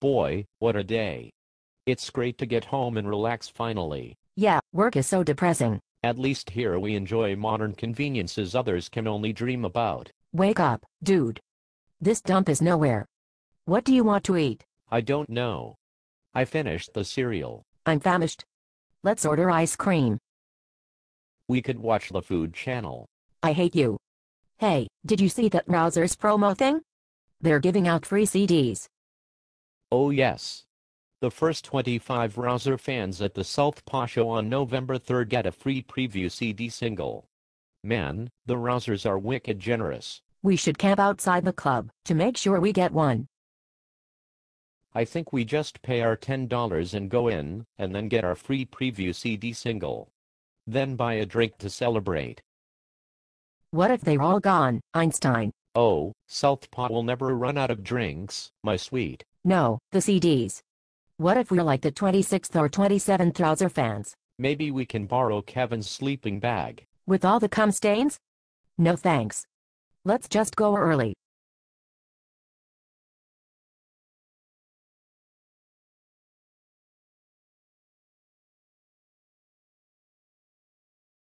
Boy, what a day. It's great to get home and relax finally. Yeah, work is so depressing. At least here we enjoy modern conveniences others can only dream about. Wake up, dude. This dump is nowhere. What do you want to eat? I don't know. I finished the cereal. I'm famished. Let's order ice cream. We could watch the food channel. I hate you. Hey, did you see that Rousers promo thing? They're giving out free CDs. Oh yes. The first 25 Rouser fans at the Southpaw Show on November third get a free preview CD single. Man, the Rousers are wicked generous. We should camp outside the club to make sure we get one. I think we just pay our $10 and go in, and then get our free preview CD single. Then buy a drink to celebrate. What if they're all gone, Einstein? Oh, Southpaw will never run out of drinks, my sweet. No, the CDs. What if we're like the 26th or 27th Trouser fans? Maybe we can borrow Kevin's sleeping bag. With all the cum stains? No thanks. Let's just go early.